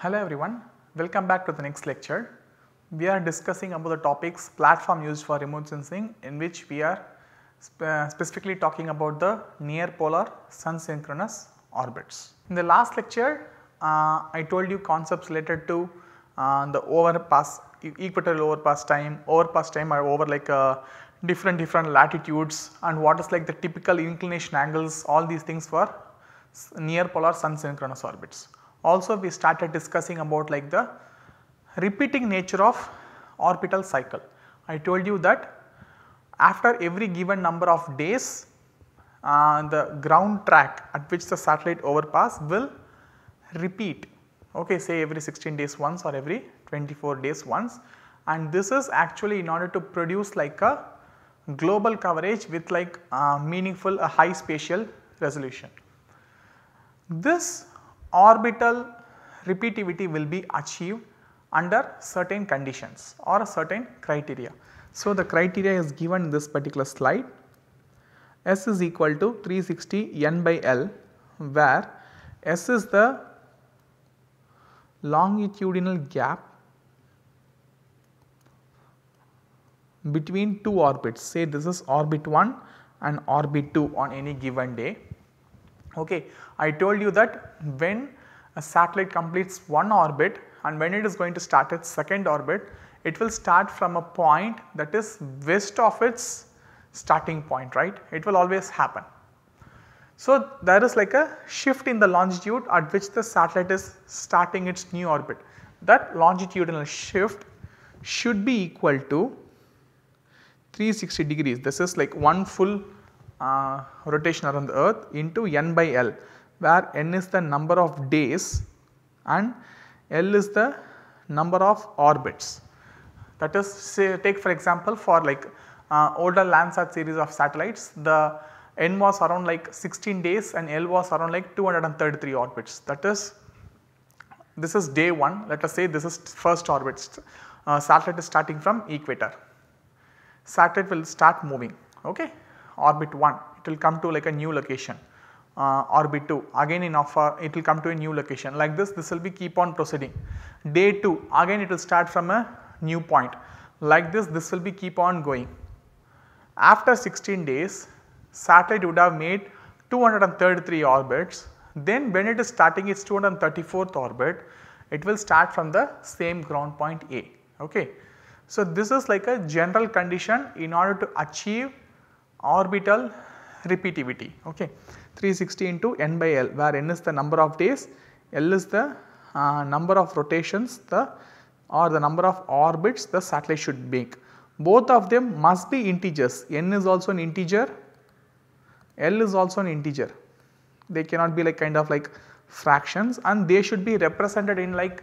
Hello everyone, welcome back to the next lecture. We are discussing about the topics platform used for remote sensing in which we are spe uh, specifically talking about the near polar sun synchronous orbits. In the last lecture, uh, I told you concepts related to uh, the overpass equatorial overpass time, overpass time are over like uh, different different latitudes and what is like the typical inclination angles all these things for near polar sun synchronous orbits also we started discussing about like the repeating nature of orbital cycle. I told you that after every given number of days uh, the ground track at which the satellite overpass will repeat okay say every 16 days once or every 24 days once and this is actually in order to produce like a global coverage with like uh, meaningful a high spatial resolution. This orbital repeativity will be achieved under certain conditions or a certain criteria. So, the criteria is given in this particular slide S is equal to 360 n by L where S is the longitudinal gap between two orbits say this is orbit 1 and orbit 2 on any given day Okay. I told you that when a satellite completes one orbit and when it is going to start its second orbit, it will start from a point that is west of its starting point, right. It will always happen. So, there is like a shift in the longitude at which the satellite is starting its new orbit. That longitudinal shift should be equal to 360 degrees. This is like one full uh, rotation around the earth into n by L where n is the number of days and L is the number of orbits. That is say take for example for like uh, older Landsat series of satellites the n was around like 16 days and L was around like 233 orbits. That is this is day 1 let us say this is first orbit uh, satellite is starting from equator. Satellite will start moving okay orbit 1 it will come to like a new location uh, orbit 2 again in offer uh, it will come to a new location like this this will be keep on proceeding. Day 2 again it will start from a new point like this this will be keep on going. After 16 days satellite would have made 233 orbits then when it is starting its 234th orbit it will start from the same ground point A. Okay. So, this is like a general condition in order to achieve orbital repeativity okay 360 into n by L where n is the number of days, L is the uh, number of rotations the or the number of orbits the satellite should make. Both of them must be integers, n is also an integer, L is also an integer. They cannot be like kind of like fractions and they should be represented in like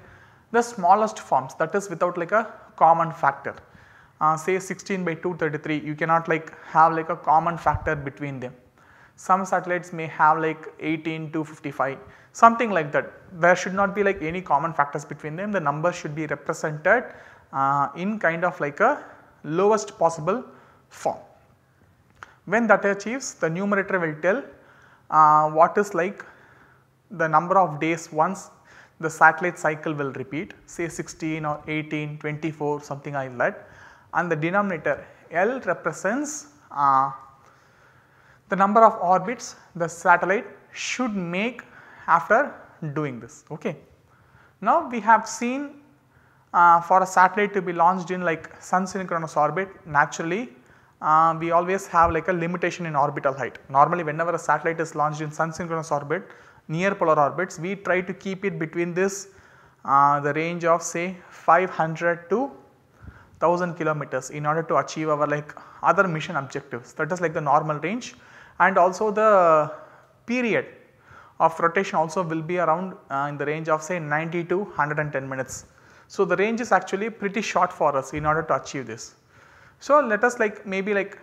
the smallest forms that is without like a common factor uh, say 16 by 233 you cannot like have like a common factor between them. Some satellites may have like 18 to 55 something like that there should not be like any common factors between them the number should be represented uh, in kind of like a lowest possible form. When that achieves the numerator will tell uh, what is like the number of days once the satellite cycle will repeat say 16 or 18, 24 something like that and the denominator L represents uh, the number of orbits the satellite should make after doing this. Okay. Now we have seen uh, for a satellite to be launched in like sun synchronous orbit naturally uh, we always have like a limitation in orbital height. Normally whenever a satellite is launched in sun synchronous orbit near polar orbits we try to keep it between this uh, the range of say 500 to 1000 kilometers in order to achieve our like other mission objectives that is like the normal range and also the period of rotation also will be around uh, in the range of say 90 to 110 minutes. So, the range is actually pretty short for us in order to achieve this. So, let us like maybe like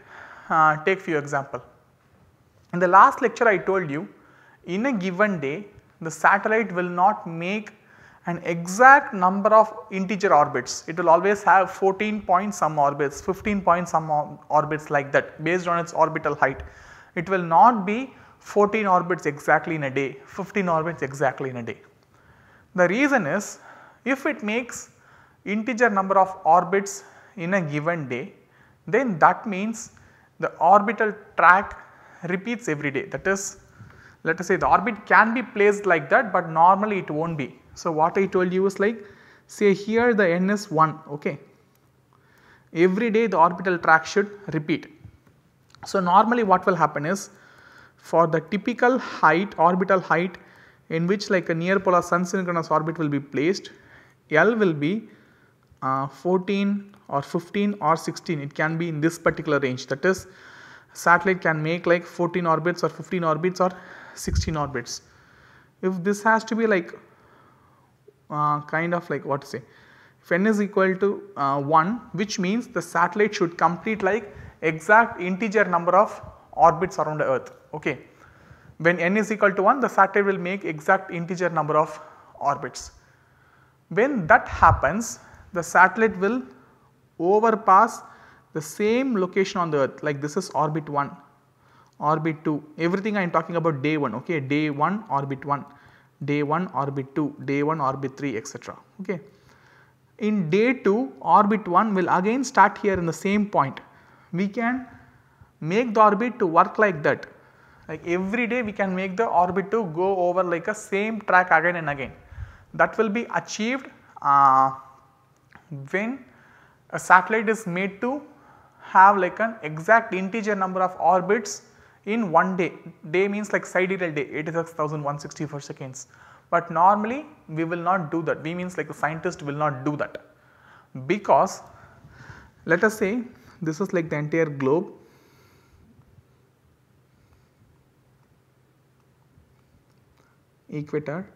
uh, take few example. In the last lecture I told you in a given day the satellite will not make an exact number of integer orbits. It will always have 14 point some orbits, 15 point some orbits like that based on its orbital height. It will not be 14 orbits exactly in a day, 15 orbits exactly in a day. The reason is if it makes integer number of orbits in a given day, then that means the orbital track repeats every day that is let us say the orbit can be placed like that, but normally it will not be so, what I told you is like say here the n is 1 ok. Every day the orbital track should repeat. So, normally what will happen is for the typical height orbital height in which like a near polar sun synchronous orbit will be placed L will be uh, 14 or 15 or 16 it can be in this particular range that is satellite can make like 14 orbits or 15 orbits or 16 orbits. If this has to be like uh, kind of like what to say if n is equal to uh, 1 which means the satellite should complete like exact integer number of orbits around the earth ok. When n is equal to 1 the satellite will make exact integer number of orbits. When that happens the satellite will overpass the same location on the earth like this is orbit 1, orbit 2 everything I am talking about day 1 ok day 1 orbit 1 day 1 orbit 2, day 1 orbit 3 etc. Okay. In day 2 orbit 1 will again start here in the same point. We can make the orbit to work like that like every day we can make the orbit to go over like a same track again and again. That will be achieved uh, when a satellite is made to have like an exact integer number of orbits in one day, day means like sidereal day 86,164 seconds. But normally we will not do that, we means like the scientist will not do that because let us say this is like the entire globe equator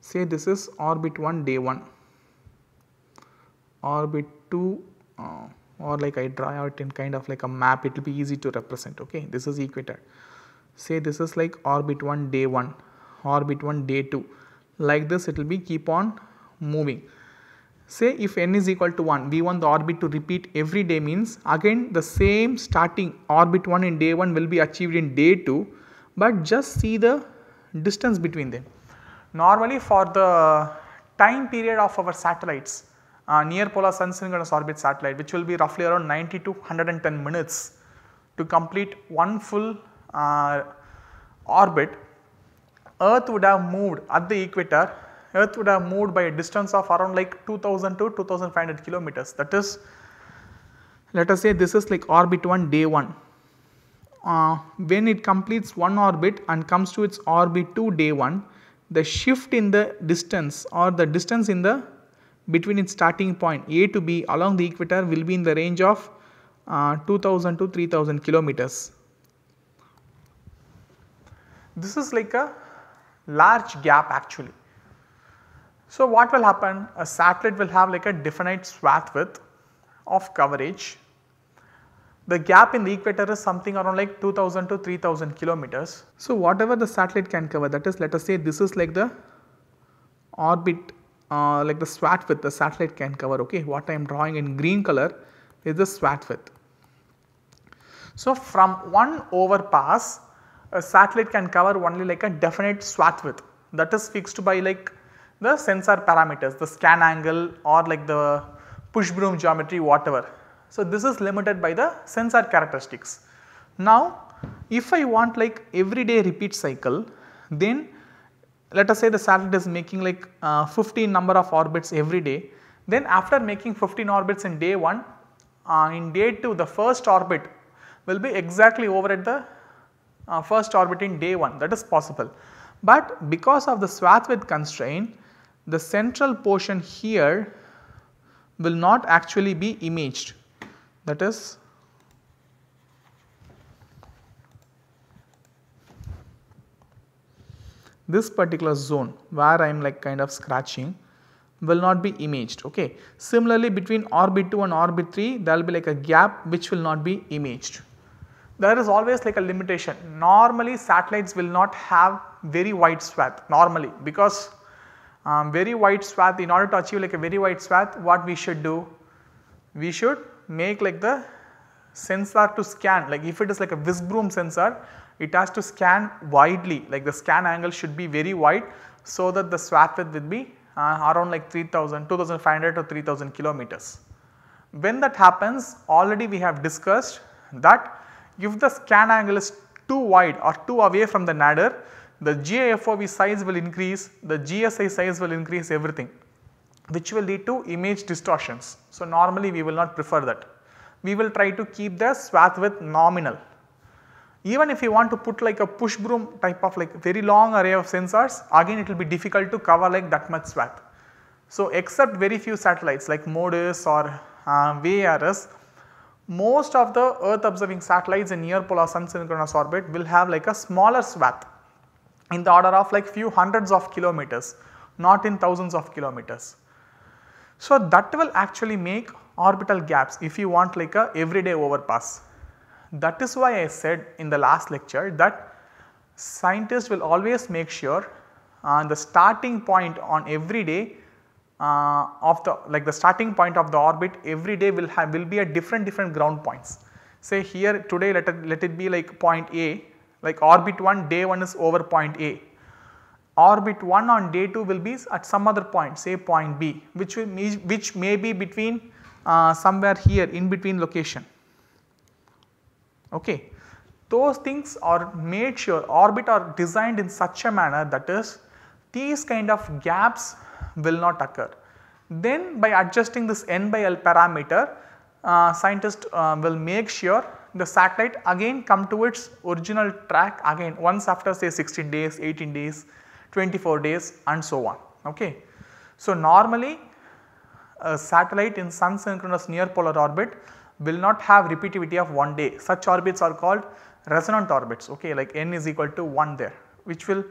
say this is orbit 1 day 1 orbit 2 uh, or like I draw out in kind of like a map it will be easy to represent okay this is equator. Say this is like orbit 1 day 1 orbit 1 day 2 like this it will be keep on moving. Say if n is equal to 1 we want the orbit to repeat every day means again the same starting orbit 1 in day 1 will be achieved in day 2 but just see the distance between them. Normally for the time period of our satellites uh, near polar sun synchronous orbit satellite which will be roughly around 90 to 110 minutes to complete one full uh, orbit, Earth would have moved at the equator, Earth would have moved by a distance of around like 2000 to 2500 kilometers. That is, let us say this is like orbit 1 day 1. Uh, when it completes one orbit and comes to its orbit 2 day 1, the shift in the distance or the distance in the between its starting point A to B along the equator will be in the range of uh, 2000 to 3000 kilometers. This is like a large gap actually. So, what will happen? A satellite will have like a definite swath width of coverage. The gap in the equator is something around like 2000 to 3000 kilometers. So, whatever the satellite can cover that is let us say this is like the orbit uh, like the SWAT width the satellite can cover okay what I am drawing in green color is the SWAT width. So, from one overpass a satellite can cover only like a definite SWAT width that is fixed by like the sensor parameters the scan angle or like the push broom geometry whatever. So, this is limited by the sensor characteristics. Now, if I want like everyday repeat cycle then let us say the satellite is making like uh, 15 number of orbits every day. Then after making 15 orbits in day 1, uh, in day 2 the first orbit will be exactly over at the uh, first orbit in day 1 that is possible. But because of the swath width constraint the central portion here will not actually be imaged that is this particular zone where I am like kind of scratching will not be imaged okay. Similarly between orbit 2 and orbit 3 there will be like a gap which will not be imaged. There is always like a limitation normally satellites will not have very wide swath normally because um, very wide swath in order to achieve like a very wide swath what we should do we should make like the sensor to scan like if it is like a Visbroom sensor it has to scan widely like the scan angle should be very wide so that the swath width would be uh, around like 3000 2500 to 3000 kilometers. When that happens already we have discussed that if the scan angle is too wide or too away from the nadir the GAFOV size will increase, the GSI size will increase everything which will lead to image distortions. So, normally we will not prefer that. We will try to keep the swath width nominal even if you want to put like a push broom type of like very long array of sensors again it will be difficult to cover like that much swath. So except very few satellites like MODIS or uh, VARS most of the earth observing satellites in near polar sun synchronous orbit will have like a smaller swath in the order of like few hundreds of kilometers not in thousands of kilometers. So that will actually make orbital gaps if you want like a everyday overpass that is why I said in the last lecture that scientists will always make sure uh, the starting point on every day uh, of the like the starting point of the orbit every day will have will be at different different ground points. Say here today let it, let it be like point A like orbit 1 day 1 is over point A. Orbit 1 on day 2 will be at some other point say point B which will, which may be between uh, somewhere here in between location okay. Those things are made sure orbit are designed in such a manner that is these kind of gaps will not occur. Then by adjusting this n by L parameter uh, scientists uh, will make sure the satellite again come to its original track again once after say 16 days, 18 days, 24 days and so on. Okay. So, normally a satellite in sun synchronous near polar orbit will not have repeativity of 1 day. Such orbits are called resonant orbits okay like n is equal to 1 there which will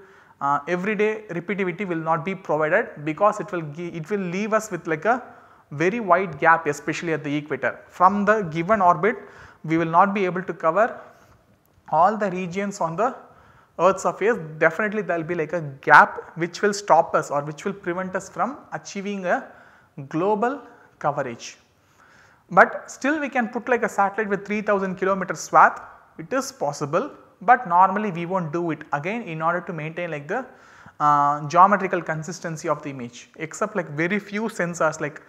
uh, every day repeativity will not be provided because it will it will leave us with like a very wide gap especially at the equator. From the given orbit we will not be able to cover all the regions on the earth's surface definitely there will be like a gap which will stop us or which will prevent us from achieving a global coverage. But still we can put like a satellite with 3000 kilometer swath, it is possible but normally we will not do it again in order to maintain like the uh, geometrical consistency of the image except like very few sensors like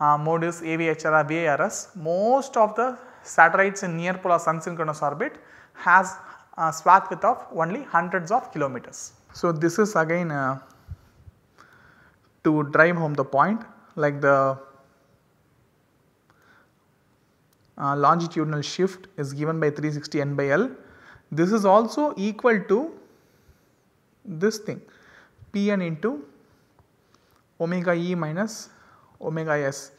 uh, MODIS, AVHR, VARS, most of the satellites in near polar sun synchronous orbit has a swath width of only hundreds of kilometers. So, this is again uh, to drive home the point like the Uh, longitudinal shift is given by 360 n by L. This is also equal to this thing Pn into omega E minus omega S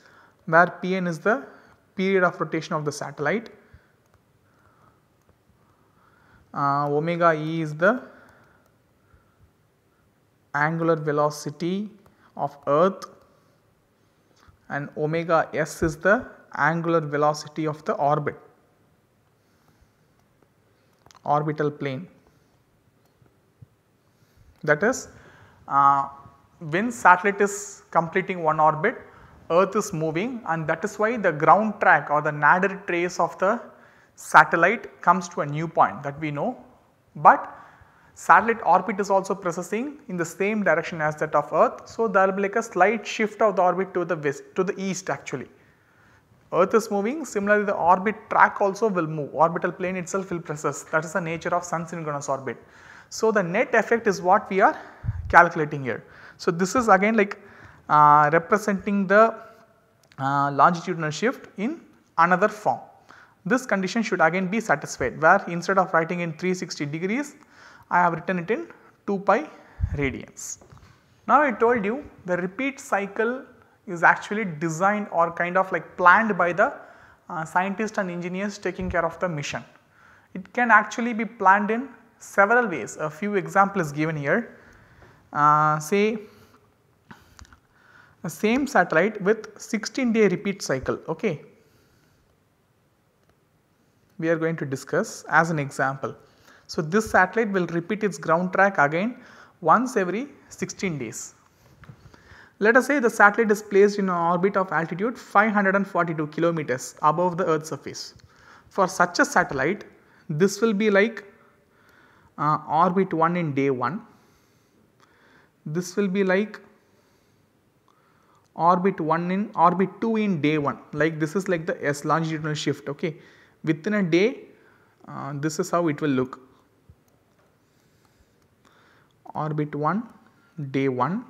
where Pn is the period of rotation of the satellite, uh, omega E is the angular velocity of earth and omega s is the angular velocity of the orbit orbital plane that is uh, when satellite is completing one orbit earth is moving and that is why the ground track or the nadir trace of the satellite comes to a new point that we know but satellite orbit is also processing in the same direction as that of earth so there will be like a slight shift of the orbit to the west to the east actually Earth is moving similarly the orbit track also will move orbital plane itself will precess that is the nature of sun synchronous orbit. So, the net effect is what we are calculating here. So, this is again like uh, representing the uh, longitudinal shift in another form. This condition should again be satisfied where instead of writing in 360 degrees I have written it in 2 pi radians. Now I told you the repeat cycle is actually designed or kind of like planned by the uh, scientists and engineers taking care of the mission. It can actually be planned in several ways a few examples given here. Uh, say the same satellite with 16 day repeat cycle okay we are going to discuss as an example. So, this satellite will repeat its ground track again once every 16 days let us say the satellite is placed in an orbit of altitude 542 kilometers above the earth's surface. For such a satellite, this will be like uh, orbit 1 in day 1, this will be like orbit 1 in orbit 2 in day 1 like this is like the S longitudinal shift ok. Within a day uh, this is how it will look orbit 1 day 1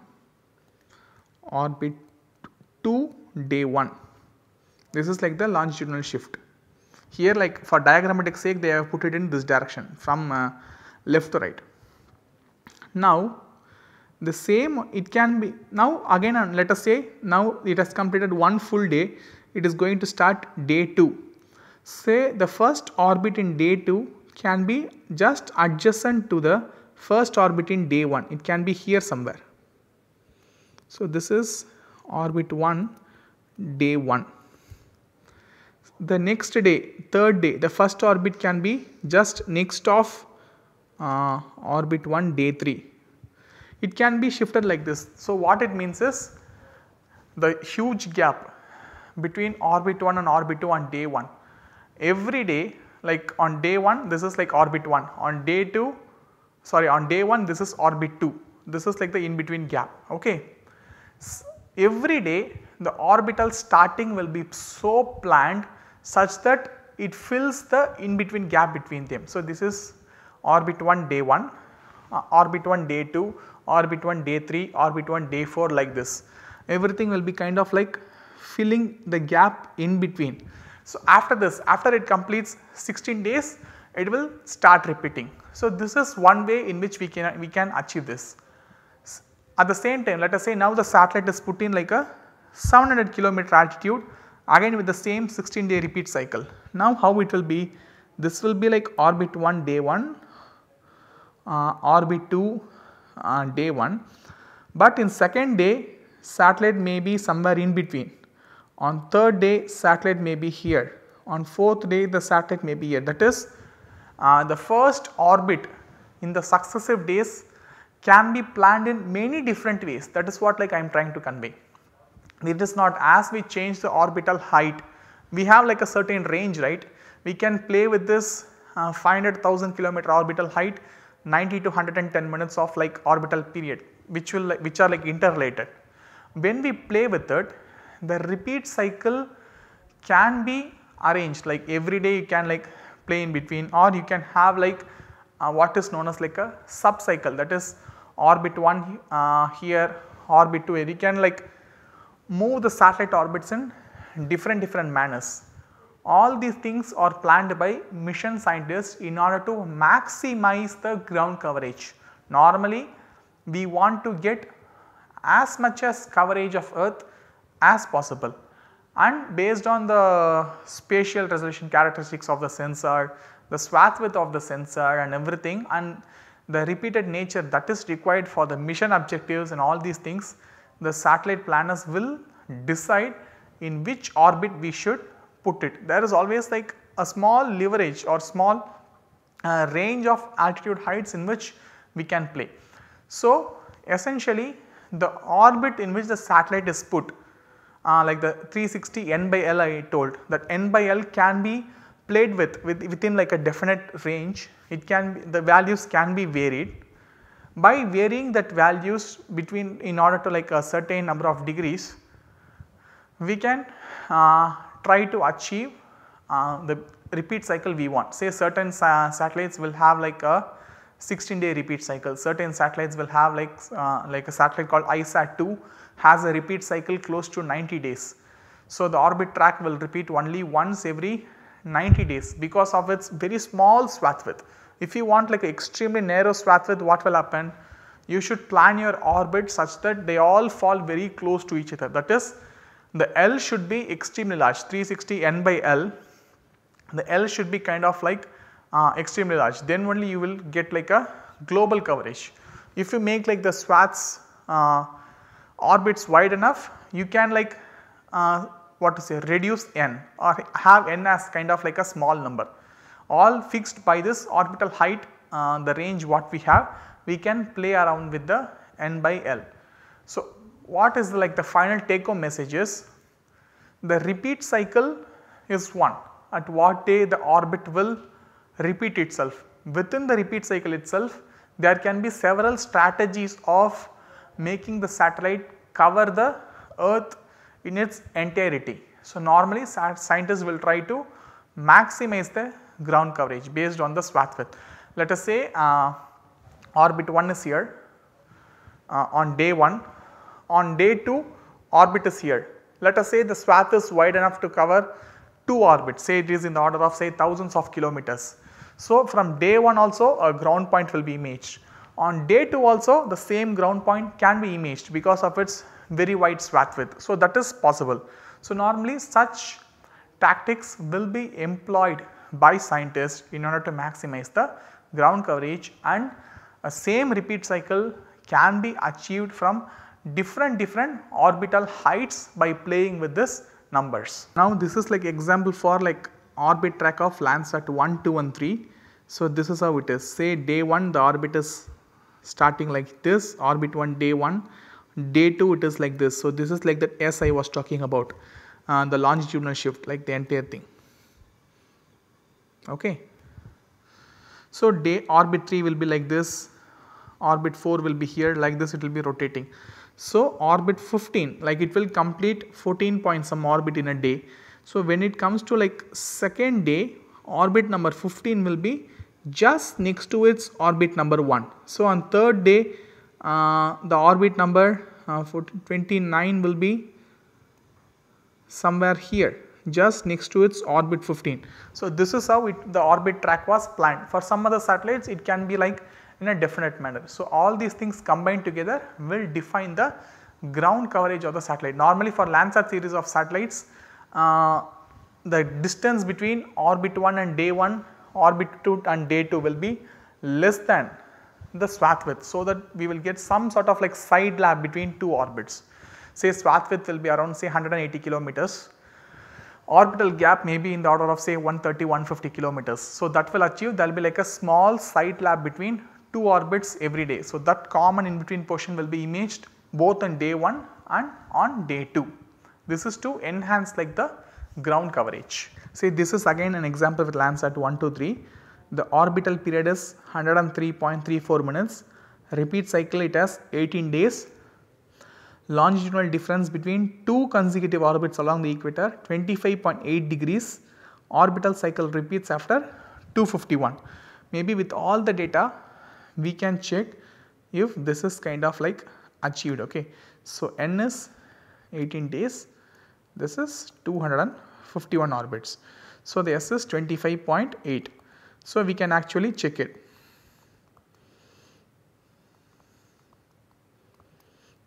orbit 2 day 1. This is like the longitudinal shift. Here like for diagrammatic sake they have put it in this direction from uh, left to right. Now the same it can be now again uh, let us say now it has completed one full day it is going to start day 2. Say the first orbit in day 2 can be just adjacent to the first orbit in day 1 it can be here somewhere so, this is orbit 1 day 1. The next day third day the first orbit can be just next of uh, orbit 1 day 3. It can be shifted like this. So, what it means is the huge gap between orbit 1 and orbit 2 on day 1. Every day like on day 1 this is like orbit 1 on day 2 sorry on day 1 this is orbit 2 this is like the in between gap okay every day the orbital starting will be so planned such that it fills the in between gap between them. So, this is orbit 1 day 1, uh, orbit 1 day 2, orbit 1 day 3, orbit 1 day 4 like this. Everything will be kind of like filling the gap in between. So, after this after it completes 16 days it will start repeating. So, this is one way in which we can we can achieve this. At the same time let us say now the satellite is put in like a 700 kilometer altitude again with the same 16 day repeat cycle. Now how it will be? This will be like orbit 1 day 1, uh, orbit 2 uh, day 1 but in second day satellite may be somewhere in between. On third day satellite may be here, on fourth day the satellite may be here that is uh, the first orbit in the successive days can be planned in many different ways that is what like I am trying to convey. It is not as we change the orbital height we have like a certain range right we can play with this uh, 500,000 kilometer orbital height 90 to 110 minutes of like orbital period which will which are like interrelated. When we play with it the repeat cycle can be arranged like every day you can like play in between or you can have like uh, what is known as like a sub cycle that is orbit 1 uh, here, orbit 2 here. You can like move the satellite orbits in different different manners. All these things are planned by mission scientists in order to maximize the ground coverage. Normally we want to get as much as coverage of earth as possible and based on the spatial resolution characteristics of the sensor, the swath width of the sensor and everything and the repeated nature that is required for the mission objectives and all these things, the satellite planners will decide in which orbit we should put it. There is always like a small leverage or small uh, range of altitude heights in which we can play. So, essentially the orbit in which the satellite is put uh, like the 360 n by L I told that n by L can be played with, with within like a definite range it can be, the values can be varied by varying that values between in order to like a certain number of degrees we can uh, try to achieve uh, the repeat cycle we want say certain sa satellites will have like a 16 day repeat cycle certain satellites will have like uh, like a satellite called ISAT 2 has a repeat cycle close to 90 days. So, the orbit track will repeat only once every 90 days because of its very small swath width. If you want like extremely narrow swath width what will happen? You should plan your orbit such that they all fall very close to each other that is the L should be extremely large 360 n by L. The L should be kind of like uh, extremely large then only you will get like a global coverage. If you make like the swaths uh, orbits wide enough you can like uh, what to say reduce n or have n as kind of like a small number all fixed by this orbital height uh, the range what we have we can play around with the n by L. So, what is like the final take home message is the repeat cycle is 1 at what day the orbit will repeat itself. Within the repeat cycle itself there can be several strategies of making the satellite cover the earth in its entirety. So, normally scientists will try to maximize the ground coverage based on the swath width. Let us say uh, orbit 1 is here uh, on day 1, on day 2 orbit is here. Let us say the swath is wide enough to cover 2 orbits say it is in the order of say thousands of kilometers. So, from day 1 also a ground point will be imaged. On day 2 also the same ground point can be imaged because of its very wide swath width. So, that is possible. So, normally such tactics will be employed by scientists in order to maximize the ground coverage and a same repeat cycle can be achieved from different different orbital heights by playing with this numbers. Now this is like example for like orbit track of Landsat 1, 2 and 3. So this is how it is say day 1 the orbit is starting like this orbit 1 day 1 day 2 it is like this so this is like that s i was talking about uh, the longitudinal shift like the entire thing okay so day orbit 3 will be like this orbit 4 will be here like this it will be rotating so orbit 15 like it will complete 14 points some orbit in a day so when it comes to like second day orbit number 15 will be just next to its orbit number 1 so on third day uh, the orbit number uh, for 29 will be somewhere here just next to its orbit 15. So, this is how it, the orbit track was planned. For some other satellites it can be like in a definite manner. So, all these things combined together will define the ground coverage of the satellite. Normally for Landsat series of satellites uh, the distance between orbit 1 and day 1, orbit 2 and day 2 will be less than the swath width so that we will get some sort of like side lap between two orbits. Say swath width will be around say 180 kilometers. Orbital gap may be in the order of say 130, 150 kilometers. So that will achieve there will be like a small side lap between two orbits every day. So that common in between portion will be imaged both on day 1 and on day 2. This is to enhance like the ground coverage. See this is again an example with Landsat 123 the orbital period is 103.34 minutes, repeat cycle it has 18 days, longitudinal difference between two consecutive orbits along the equator 25.8 degrees, orbital cycle repeats after 251. Maybe with all the data we can check if this is kind of like achieved ok. So, n is 18 days this is 251 orbits. So, the s is 25.8 so, we can actually check it.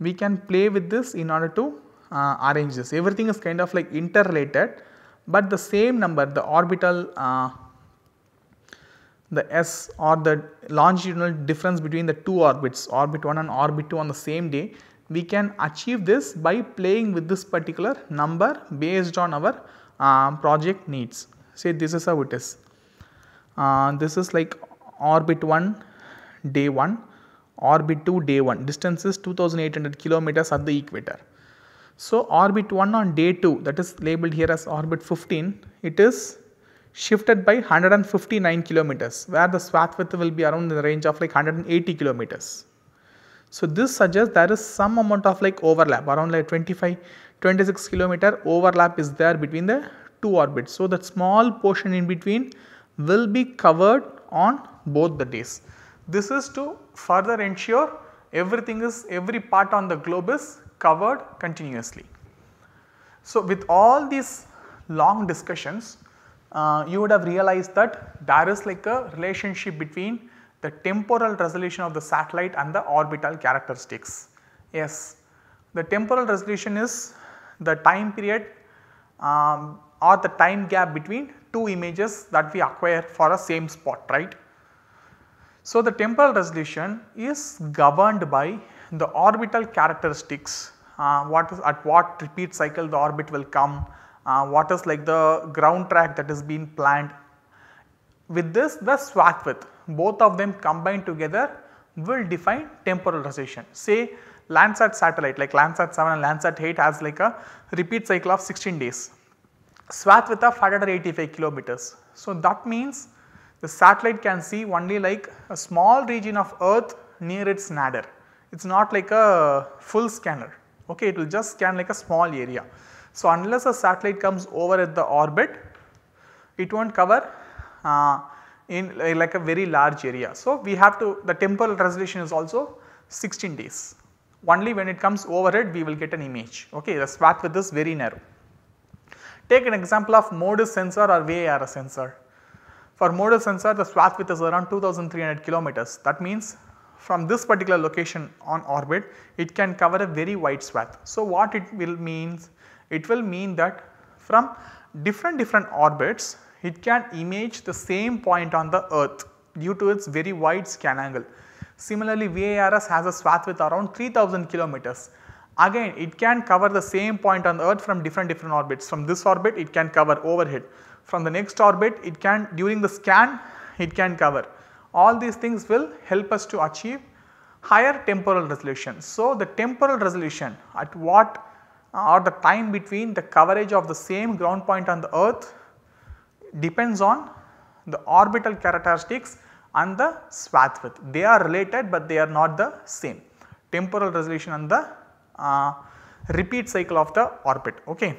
We can play with this in order to uh, arrange this. Everything is kind of like interrelated, but the same number the orbital uh, the s or the longitudinal difference between the two orbits orbit 1 and orbit 2 on the same day we can achieve this by playing with this particular number based on our uh, project needs. Say this is how it is. Uh, this is like orbit 1 day 1 orbit 2 day 1 distance is 2800 kilometers at the equator so orbit 1 on day 2 that is labeled here as orbit 15 it is shifted by 159 kilometers where the swath width will be around the range of like 180 kilometers so this suggests there is some amount of like overlap around like 25 26 kilometer overlap is there between the two orbits so that small portion in between will be covered on both the days. This is to further ensure everything is every part on the globe is covered continuously. So, with all these long discussions uh, you would have realized that there is like a relationship between the temporal resolution of the satellite and the orbital characteristics. Yes, the temporal resolution is the time period um, or the time gap between two images that we acquire for a same spot right. So, the temporal resolution is governed by the orbital characteristics uh, what is at what repeat cycle the orbit will come, uh, what is like the ground track that is being planned. With this the swath width both of them combined together will define temporal resolution. Say Landsat satellite like Landsat 7 and Landsat 8 has like a repeat cycle of 16 days swath with a 585 kilometers. So, that means the satellite can see only like a small region of earth near its nadir. It is not like a full scanner, okay. it will just scan like a small area. So, unless a satellite comes over at the orbit, it will not cover uh, in like a very large area. So, we have to the temporal resolution is also 16 days only when it comes over it we will get an image okay the swath width is very narrow. Take an example of MODIS sensor or VAR sensor. For MODIS sensor the swath width is around 2300 kilometers. That means from this particular location on orbit it can cover a very wide swath. So what it will mean? It will mean that from different different orbits it can image the same point on the earth due to its very wide scan angle. Similarly, VARS has a swath width around 3000 kilometers. Again it can cover the same point on the earth from different different orbits. From this orbit it can cover overhead. From the next orbit it can during the scan it can cover. All these things will help us to achieve higher temporal resolution. So the temporal resolution at what uh, or the time between the coverage of the same ground point on the earth depends on the orbital characteristics and the swath width. They are related but they are not the same. Temporal resolution and the uh, repeat cycle of the orbit. Okay.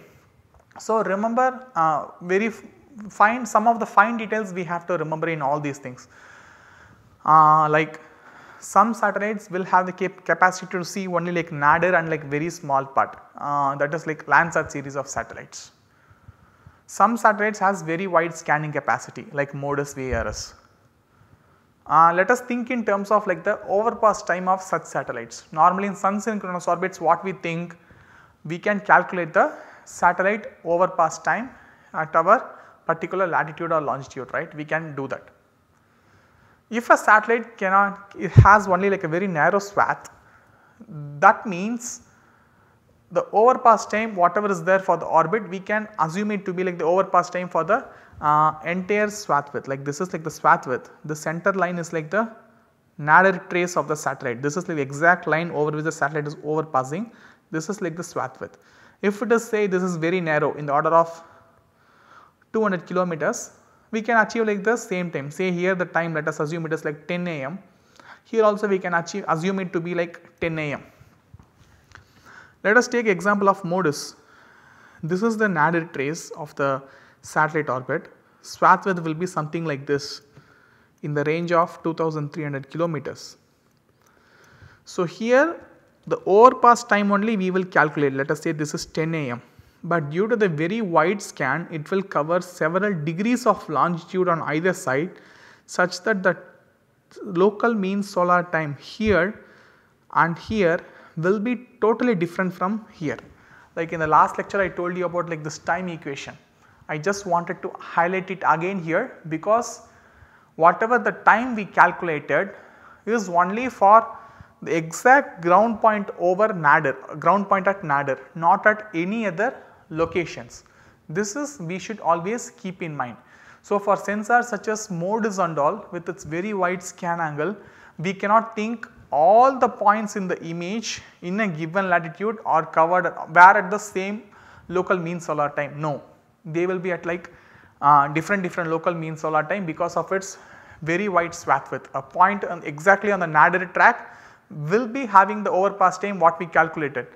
So, remember uh, very fine some of the fine details we have to remember in all these things uh, like some satellites will have the cap capacity to see only like nadir and like very small part uh, that is like Landsat series of satellites. Some satellites has very wide scanning capacity like MODIS VRS. Uh, let us think in terms of like the overpass time of such satellites. Normally in sun synchronous orbits what we think we can calculate the satellite overpass time at our particular latitude or longitude right we can do that. If a satellite cannot it has only like a very narrow swath that means the overpass time whatever is there for the orbit we can assume it to be like the overpass time for the uh, entire swath width like this is like the swath width the center line is like the narrow trace of the satellite this is like the exact line over which the satellite is overpassing this is like the swath width. If it is say this is very narrow in the order of 200 kilometers we can achieve like the same time say here the time let us assume it is like 10 am here also we can achieve assume it to be like 10 am. Let us take example of MODIS this is the narrow trace of the satellite orbit, swath width will be something like this in the range of 2300 kilometers. So, here the overpass time only we will calculate let us say this is 10 am but due to the very wide scan it will cover several degrees of longitude on either side such that the local mean solar time here and here will be totally different from here. Like in the last lecture I told you about like this time equation I just wanted to highlight it again here because whatever the time we calculated is only for the exact ground point over nadir, ground point at nadir not at any other locations. This is we should always keep in mind. So, for sensors such as MODIS and all with its very wide scan angle, we cannot think all the points in the image in a given latitude are covered where at the same local mean solar time. No, they will be at like uh, different different local means all the time because of its very wide swath width. A point on exactly on the nadir track will be having the overpass time what we calculated.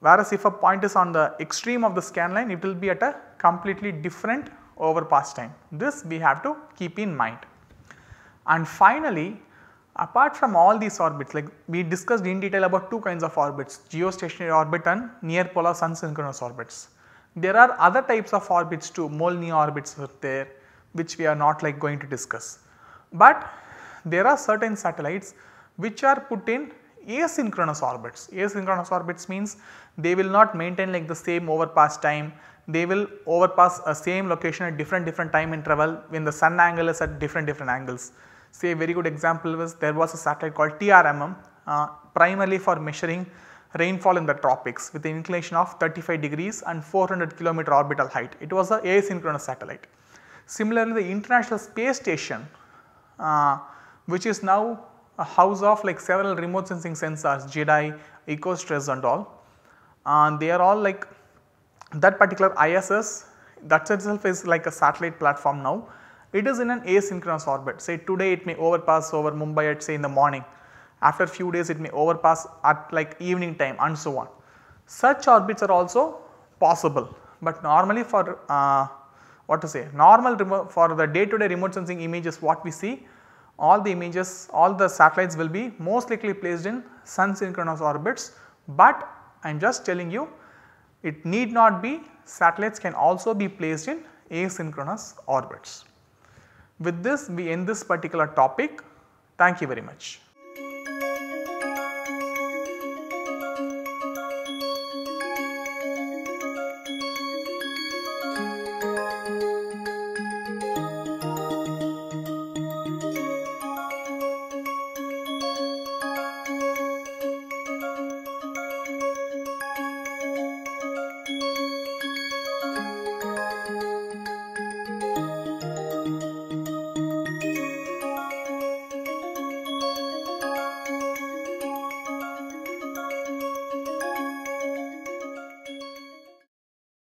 Whereas if a point is on the extreme of the scan line it will be at a completely different overpass time. This we have to keep in mind. And finally apart from all these orbits like we discussed in detail about two kinds of orbits geostationary orbit and near polar sun synchronous orbits. There are other types of orbits too, Molniya orbits are there which we are not like going to discuss. But there are certain satellites which are put in asynchronous orbits. Asynchronous orbits means they will not maintain like the same overpass time, they will overpass a same location at different different time interval when the sun angle is at different different angles. Say very good example was there was a satellite called TRMM uh, primarily for measuring rainfall in the tropics with an inclination of 35 degrees and 400 kilometer orbital height. It was a asynchronous satellite. Similarly, the International Space Station uh, which is now a house of like several remote sensing sensors JEDI, EcoStress and all and they are all like that particular ISS that itself is like a satellite platform now. It is in an asynchronous orbit say today it may overpass over Mumbai at say in the morning after few days it may overpass at like evening time and so on. Such orbits are also possible but normally for uh, what to say normal for the day to day remote sensing images what we see all the images all the satellites will be most likely placed in sun synchronous orbits but I am just telling you it need not be satellites can also be placed in asynchronous orbits. With this we end this particular topic. Thank you very much.